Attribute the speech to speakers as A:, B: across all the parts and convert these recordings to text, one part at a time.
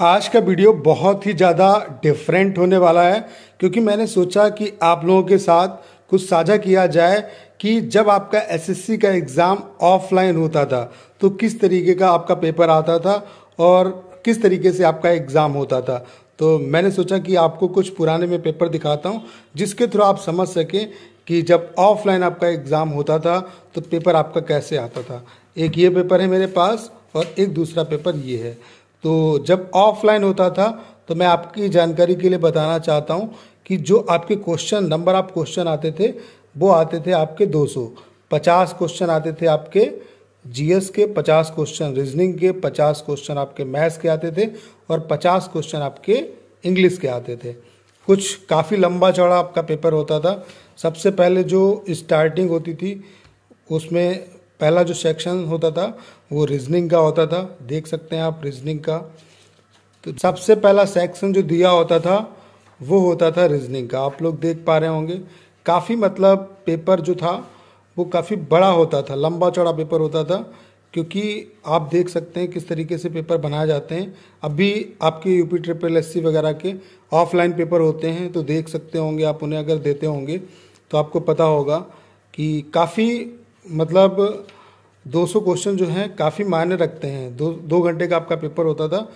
A: आज का वीडियो बहुत ही ज़्यादा डिफरेंट होने वाला है क्योंकि मैंने सोचा कि आप लोगों के साथ कुछ साझा किया जाए कि जब आपका एसएससी का एग्ज़ाम ऑफलाइन होता था तो किस तरीके का आपका पेपर आता था और किस तरीके से आपका एग्ज़ाम होता था तो मैंने सोचा कि आपको कुछ पुराने में पेपर दिखाता हूँ जिसके थ्रू आप समझ सकें कि जब ऑफलाइन आपका एग्ज़ाम होता था तो पेपर आपका कैसे आता था एक ये पेपर है मेरे पास और एक दूसरा पेपर ये है तो जब ऑफलाइन होता था तो मैं आपकी जानकारी के लिए बताना चाहता हूँ कि जो आपके क्वेश्चन नंबर ऑफ क्वेश्चन आते थे वो आते थे आपके सौ पचास क्वेश्चन आते थे आपके जीएस के 50 क्वेश्चन रीजनिंग के 50 क्वेश्चन आपके मैथ्स के आते थे और 50 क्वेश्चन आपके इंग्लिश के आते थे कुछ काफ़ी लंबा चौड़ा आपका पेपर होता था सबसे पहले जो स्टार्टिंग होती थी उसमें पहला जो सेक्शन होता था वो रीजनिंग का होता था देख सकते हैं आप रीजनिंग का तो सबसे पहला सेक्शन जो दिया होता था वो होता था रीजनिंग का आप लोग देख पा रहे होंगे काफ़ी मतलब पेपर जो था वो काफ़ी बड़ा होता था लंबा चौड़ा पेपर होता था क्योंकि आप देख सकते हैं किस तरीके से पेपर बनाए जाते हैं अभी आपके यूपी ट्रिपल एस वगैरह के ऑफलाइन पेपर होते हैं तो देख सकते होंगे आप उन्हें अगर देते होंगे तो आपको पता होगा कि काफ़ी मतलब 200 क्वेश्चन जो हैं काफ़ी मायने रखते हैं दो दो घंटे का आपका पेपर होता था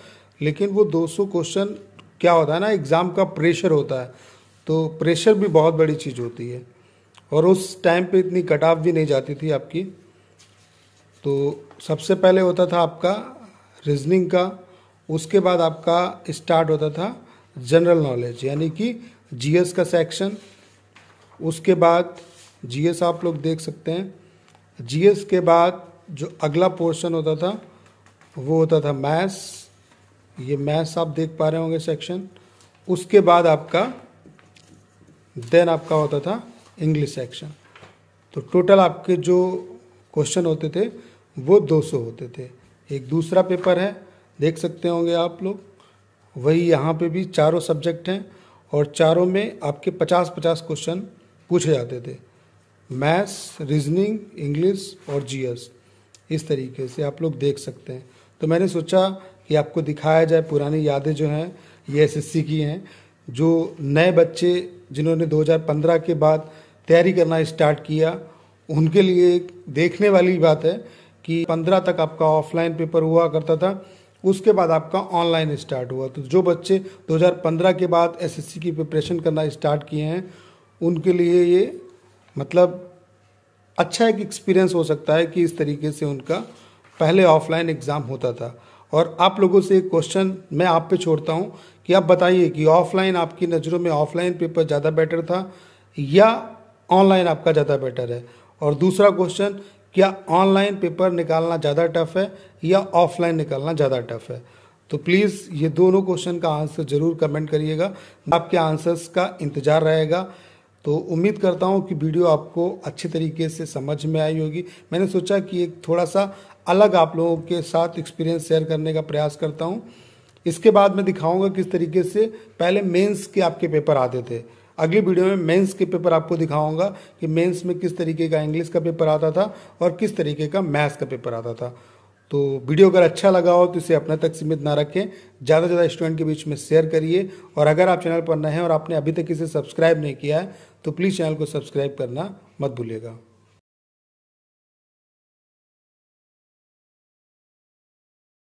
A: लेकिन वो 200 क्वेश्चन क्या होता है ना एग्ज़ाम का प्रेशर होता है तो प्रेशर भी बहुत बड़ी चीज़ होती है और उस टाइम पे इतनी कटाव भी नहीं जाती थी आपकी तो सबसे पहले होता था आपका रीजनिंग का उसके बाद आपका स्टार्ट होता था जनरल नॉलेज यानी कि जीएस का सेक्शन उसके बाद जीएस आप लोग देख सकते हैं जीएस के बाद जो अगला पोर्शन होता था वो होता था मैथ्स ये मैथ्स आप देख पा रहे होंगे सेक्शन उसके बाद आपका देन आपका होता था इंग्लिश सेक्शन तो टोटल आपके जो क्वेश्चन होते थे वो 200 होते थे एक दूसरा पेपर है देख सकते होंगे आप लोग वही यहाँ पे भी चारों सब्जेक्ट हैं और चारों में आपके 50-50 क्वेश्चन पूछे जाते थे मैथ्स रीजनिंग इंग्लिश और जीएस इस तरीके से आप लोग देख सकते हैं तो मैंने सोचा कि आपको दिखाया जाए पुरानी यादें जो हैं ये एस की हैं जो नए बच्चे जिन्होंने 2015 के बाद तैयारी करना स्टार्ट किया उनके लिए देखने वाली बात है कि 15 तक आपका ऑफलाइन पेपर हुआ करता था उसके बाद आपका ऑनलाइन स्टार्ट हुआ तो जो बच्चे 2015 के बाद एसएससी की प्रिपरेशन करना स्टार्ट किए हैं उनके लिए ये मतलब अच्छा एक एक्सपीरियंस हो सकता है कि इस तरीके से उनका पहले ऑफलाइन एग्ज़ाम होता था और आप लोगों से एक क्वेश्चन मैं आप पे छोड़ता हूँ कि आप बताइए कि ऑफलाइन आपकी नज़रों में ऑफलाइन पेपर ज़्यादा बेटर था या ऑनलाइन आपका ज़्यादा बेटर है और दूसरा क्वेश्चन क्या ऑनलाइन पेपर निकालना ज़्यादा टफ है या ऑफलाइन निकालना ज़्यादा टफ है तो प्लीज़ ये दोनों क्वेश्चन का आंसर ज़रूर कमेंट करिएगा आपके आंसर्स का इंतज़ार रहेगा तो उम्मीद करता हूँ कि वीडियो आपको अच्छे तरीके से समझ में आई होगी मैंने सोचा कि एक थोड़ा सा अलग आप लोगों के साथ एक्सपीरियंस शेयर करने का प्रयास करता हूँ इसके बाद मैं दिखाऊंगा किस तरीके से पहले मेंस के आपके पेपर आते थे अगली वीडियो में मेंस के पेपर आपको दिखाऊंगा कि मेंस में किस तरीके का इंग्लिश का पेपर आता था और किस तरीके का मैथ्स का पेपर आता था तो वीडियो अगर अच्छा लगा हो तो इसे अपने तक सीमित ना रखें ज़्यादा से ज़्यादा स्टूडेंट के बीच में शेयर करिए और अगर आप चैनल पर नए हैं और आपने अभी तक इसे सब्सक्राइब नहीं किया है तो प्लीज़ चैनल को सब्सक्राइब करना मत भूलिएगा